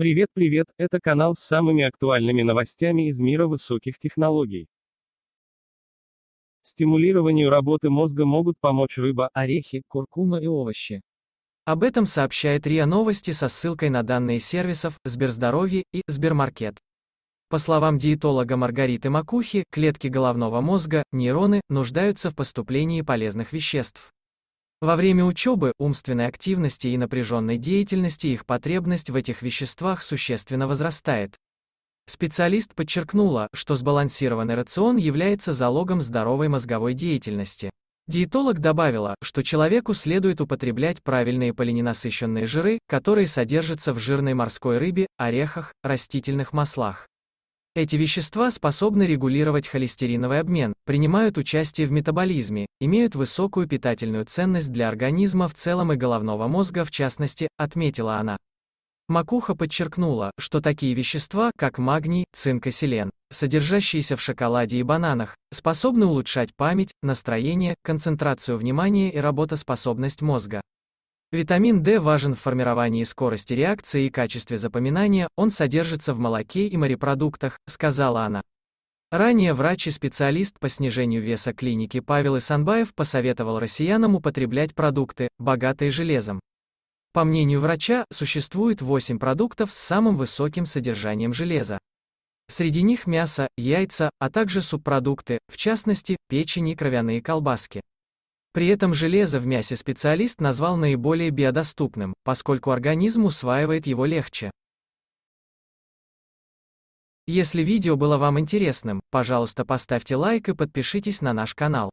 Привет, привет, это канал с самыми актуальными новостями из мира высоких технологий. Стимулированию работы мозга могут помочь рыба, орехи, куркума и овощи. Об этом сообщает РИА Новости со ссылкой на данные сервисов Сберздоровье и Сбермаркет. По словам диетолога Маргариты Макухи, клетки головного мозга, нейроны, нуждаются в поступлении полезных веществ. Во время учебы, умственной активности и напряженной деятельности их потребность в этих веществах существенно возрастает. Специалист подчеркнула, что сбалансированный рацион является залогом здоровой мозговой деятельности. Диетолог добавила, что человеку следует употреблять правильные полиненасыщенные жиры, которые содержатся в жирной морской рыбе, орехах, растительных маслах. Эти вещества способны регулировать холестериновый обмен, принимают участие в метаболизме, имеют высокую питательную ценность для организма в целом и головного мозга в частности, отметила она. Макуха подчеркнула, что такие вещества, как магний, цинк и селен, содержащиеся в шоколаде и бананах, способны улучшать память, настроение, концентрацию внимания и работоспособность мозга. Витамин D важен в формировании скорости реакции и качестве запоминания, он содержится в молоке и морепродуктах, сказала она. Ранее врач и специалист по снижению веса клиники Павел Исанбаев посоветовал россиянам употреблять продукты, богатые железом. По мнению врача, существует 8 продуктов с самым высоким содержанием железа. Среди них мясо, яйца, а также субпродукты, в частности, печень и кровяные колбаски. При этом железо в мясе специалист назвал наиболее биодоступным, поскольку организм усваивает его легче. Если видео было вам интересным, пожалуйста поставьте лайк и подпишитесь на наш канал.